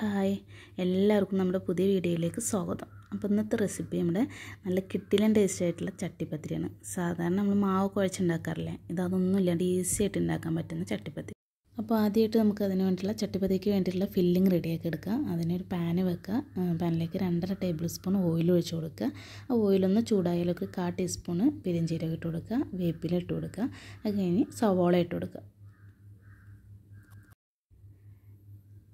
hi എല്ലാവർക്കും നമ്മുടെ പുതിയ വീഡിയോയിലേക്ക് സ്വാഗതം അപ്പോൾ ഇന്നത്തെ റെസിപ്പി നമ്മുടെ നല്ല കിട്ടിലൻ ടേസ്റ്റ് ആയിട്ടുള്ള ചട്ടിപ്പത്തിരിയാണ് സാധാരണ നമ്മൾ മാവ് കുഴച്ചുണ്ടാക്കാറില്ലേ ഇത് അതൊന്നും ഇല്ലാണ്ട് ഈസി ആയിട്ട് ഉണ്ടാക്കാൻ പറ്റുന്ന ചട്ടിപ്പത്തിരി അപ്പോൾ ആദ്യമായിട്ട് നമുക്ക് അതിന് വേണ്ടിയിട്ടുള്ള ചട്ടിപ്പത്തിക്ക് വേണ്ടിയിട്ടുള്ള ഫില്ലിംഗ് റെഡിയാക്കി എടുക്കുക അതിനൊരു പാന് വെക്കുക പാനിലേക്ക് രണ്ടര ടേബിൾ സ്പൂൺ ഓയിൽ ഒഴിച്ചു കൊടുക്കുക ആ ഓയിലൊന്ന് ചൂടായാലൊക്കെ കാ ടീസ്പൂണ് പെരിഞ്ചീരകം ഇട്ട് കൊടുക്കുക വേപ്പില ഇട്ട് കൊടുക്കുക അത് കഴിഞ്ഞ് സവോള ഇട്ട് കൊടുക്കുക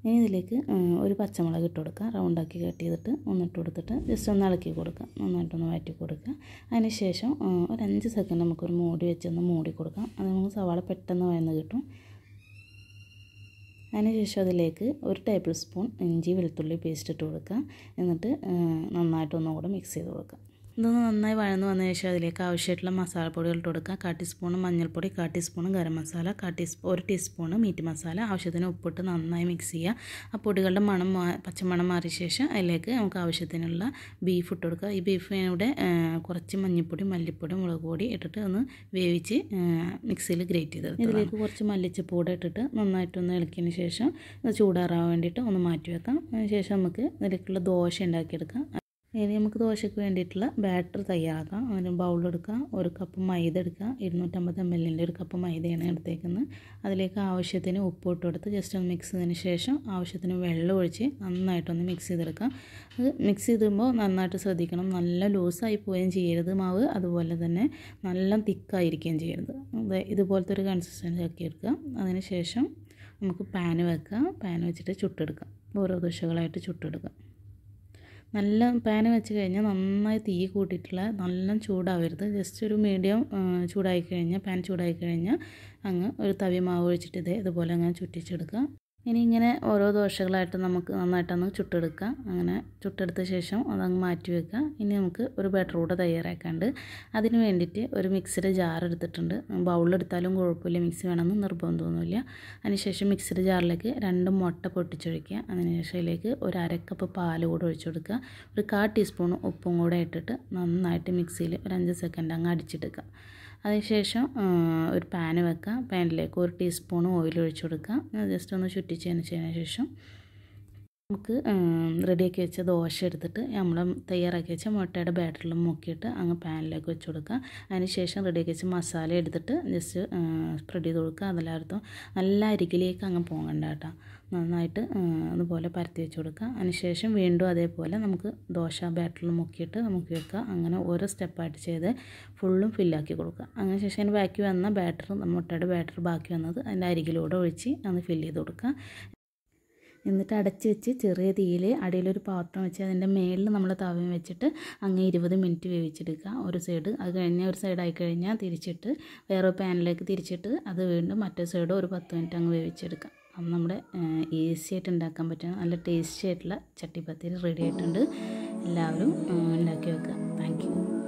ഇനി ഇതിലേക്ക് ഒരു പച്ചമുളക് ഇട്ട് കൊടുക്കുക റൗണ്ടാക്കി കട്ട് ചെയ്തിട്ട് ഒന്നിട്ട് കൊടുത്തിട്ട് ജസ്റ്റ് ഒന്ന് ഇളക്കി കൊടുക്കുക നന്നായിട്ടൊന്ന് വഴറ്റി കൊടുക്കുക അതിന് ശേഷം ഒരു അഞ്ച് സെക്കൻഡ് നമുക്കൊരു മൂടി വെച്ചൊന്ന് മൂടി കൊടുക്കാം അത് നമുക്ക് സവാള പെട്ടെന്ന് വയന്ന് കിട്ടും അതിനുശേഷം അതിലേക്ക് ഒരു ടേബിൾ സ്പൂൺ ഇഞ്ചി വെളുത്തുള്ളി പേസ്റ്റ് ഇട്ട് കൊടുക്കുക എന്നിട്ട് കൂടെ മിക്സ് ചെയ്ത് കൊടുക്കുക ഇതൊന്ന് നന്നായി വഴന്ന് വന്ന ശേഷം അതിലേക്ക് ആവശ്യമായിട്ടുള്ള മസാലപ്പൊടികൾ ഇട്ട് കൊടുക്കുക കാ ടീസ്പൂണ് മഞ്ഞൾപ്പൊടി കാ ടീസ്പൂണ് ഗരം മസാല കാ ടീസ്പൂ ഒരു ടീസ്പൂണ് മീറ്റ് മസാല ആവശ്യത്തിന് ഉപ്പിട്ട് നന്നായി മിക്സ് ചെയ്യുക ആ പൊടികളുടെ മണം പച്ചമണം മാറിയ ശേഷം അതിലേക്ക് നമുക്ക് ആവശ്യത്തിനുള്ള ബീഫ് ഇട്ട് കൊടുക്കുക ഈ ബീഫിനൂടെ കുറച്ച് മഞ്ഞൾപ്പൊടി മല്ലിപ്പൊടി മുളക് പൊടി ഇട്ടിട്ട് ഒന്ന് വേവിച്ച് മിക്സിയിൽ ഗ്രേറ്റ് ചെയ്തത് ഇതിലേക്ക് കുറച്ച് മല്ലിച്ചപ്പൂടെ ഇട്ടിട്ട് നന്നായിട്ടൊന്ന് ഇളക്കിയതിന് ശേഷം ചൂടാറാൻ വേണ്ടിയിട്ട് ഒന്ന് മാറ്റി വെക്കാം അതിന് ശേഷം നമുക്ക് ഇതിലേക്കുള്ള ദോശ ഉണ്ടാക്കിയെടുക്കാം ഇനി നമുക്ക് ദോശയ്ക്ക് വേണ്ടിയിട്ടുള്ള ബാറ്റർ തയ്യാറാക്കാം അതിന് ബൗളെടുക്കുക ഒരു കപ്പ് മൈദ എടുക്കുക ഇരുന്നൂറ്റമ്പത് എം എല്ലിൻ്റെ ഒരു കപ്പ് മൈദയാണ് എടുത്തേക്കുന്നത് അതിലേക്ക് ആവശ്യത്തിന് ഉപ്പ് ഇട്ട് കൊടുത്ത് ജസ്റ്റ് ഒന്ന് മിക്സ് ചെയ്തതിന് ശേഷം ആവശ്യത്തിന് വെള്ളം ഒഴിച്ച് നന്നായിട്ടൊന്ന് മിക്സ് ചെയ്തെടുക്കാം അത് മിക്സ് ചെയ്തുമ്പോൾ നന്നായിട്ട് ശ്രദ്ധിക്കണം നല്ല ലൂസായി പോവുകയും ചെയ്യരുത് മാവ് അതുപോലെ തന്നെ നല്ല തിക്കായിരിക്കുകയും ചെയ്യരുത് ഇതുപോലത്തെ ഒരു കൺസിസ്റ്റൻസി ആക്കി എടുക്കുക അതിന് ശേഷം നമുക്ക് പാന് വെക്കുക പാന് വെച്ചിട്ട് ചുട്ടെടുക്കാം ഓരോ ദോശകളായിട്ട് ചുട്ടെടുക്കാം നല്ല പാൻ വെച്ച് കഴിഞ്ഞാൽ നന്നായി തീ കൂട്ടിയിട്ടുള്ള നല്ല ചൂടാവരുത് ജസ്റ്റ് ഒരു മീഡിയം ചൂടായി കഴിഞ്ഞാൽ പാൻ ചൂടായി കഴിഞ്ഞാൽ അങ്ങ് ഒരു തവി മാവ് ഒഴിച്ചിട്ട് ഇതേ ഇതുപോലെ അങ്ങ് ചുറ്റിച്ചെടുക്കുക ഇനി ഇങ്ങനെ ഓരോ ദോശകളായിട്ട് നമുക്ക് നന്നായിട്ടൊന്ന് ചുട്ടെടുക്കാം അങ്ങനെ ചുട്ടെടുത്ത ശേഷം അതങ്ങ് മാറ്റി വെക്കുക ഇനി നമുക്ക് ഒരു ബട്ടർ കൂടെ തയ്യാറാക്കാണ്ട് അതിന് വേണ്ടിയിട്ട് ഒരു മിക്സിയുടെ ജാർ എടുത്തിട്ടുണ്ട് ബൗളെടുത്താലും കുഴപ്പമില്ല മിക്സി വേണമെന്ന് നിർബന്ധമൊന്നുമില്ല അതിനുശേഷം മിക്സിയുടെ ജാറിലേക്ക് രണ്ട് മുട്ട പൊട്ടിച്ചൊഴിക്കുക അതിനുശേഷം അതിലേക്ക് ഒരു അരക്കപ്പ് പാൽ കൂടെ ഒഴിച്ചു കൊടുക്കുക ഒരു കാ ടീസ്പൂൺ ഉപ്പും കൂടെ ഇട്ടിട്ട് നന്നായിട്ട് മിക്സിയിൽ ഒരു അഞ്ച് സെക്കൻഡ് അങ്ങ് അടിച്ചെടുക്കുക അതിനുശേഷം ഒരു പാൻ വെക്കുക പാനിലേക്ക് ഒരു ടീസ്പൂൺ ഓയിൽ ഒഴിച്ചു കൊടുക്കുക ജസ്റ്റ് ഒന്ന് ചുറ്റി വഴറ്റിച്ചതിന് ശേഷം നമുക്ക് റെഡിയാക്കി വെച്ച ദോശ എടുത്തിട്ട് നമ്മൾ തയ്യാറാക്കി വെച്ച മുട്ടയുടെ ബാറ്ററിൽ മുക്കിയിട്ട് അങ്ങ് പാനിലേക്ക് വെച്ച് കൊടുക്കുക അതിന് ശേഷം റെഡിയാക്കി വെച്ച മസാല എടുത്തിട്ട് ജസ്റ്റ് സ്പ്രെഡ് ചെയ്ത് കൊടുക്കുക അതിലർത്ഥം നല്ല അരികിലേക്ക് അങ്ങ് പോകണ്ട കേട്ടോ നന്നായിട്ട് അതുപോലെ പരത്തി വെച്ച് കൊടുക്കുക അതിനുശേഷം വീണ്ടും അതേപോലെ നമുക്ക് ദോശ ബാറ്ററിൽ മുക്കിയിട്ട് നമുക്ക് വെക്കുക അങ്ങനെ ഓരോ സ്റ്റെപ്പായിട്ട് ചെയ്ത് ഫുള്ളും ഫില്ലാക്കി കൊടുക്കുക അങ്ങനെ ശേഷം അതിന് ബാക്കി വന്ന ബാറ്റർ മുട്ടയുടെ ബാറ്റർ ബാക്കി വന്നത് അതിൻ്റെ അരികിലൂടെ ഒഴിച്ച് അന്ന് ഫില്ല് ചെയ്ത് കൊടുക്കുക എന്നിട്ട് അടച്ച് വെച്ച് ചെറിയ തീയിൽ അടിയിലൊരു പാത്രം വെച്ച് അതിൻ്റെ മേളിൽ നമ്മൾ തവയും വെച്ചിട്ട് അങ്ങ് ഇരുപത് മിനിറ്റ് വേവിച്ചെടുക്കുക ഒരു സൈഡ് അത് കഴിഞ്ഞ് ഒരു സൈഡ് ആയി കഴിഞ്ഞാൽ തിരിച്ചിട്ട് വേറെ പാനിലേക്ക് തിരിച്ചിട്ട് അത് വീണ്ടും മറ്റേ സൈഡ് ഒരു പത്ത് മിനിറ്റ് അങ്ങ് വേവിച്ചെടുക്കുക അപ്പം നമ്മുടെ ഈസി ആയിട്ട് ഉണ്ടാക്കാൻ പറ്റുന്ന നല്ല ടേസ്റ്റി ആയിട്ടുള്ള ചട്ടിപ്പത്തിരി റെഡി ആയിട്ടുണ്ട് എല്ലാവരും ഉണ്ടാക്കി വെക്കുക താങ്ക്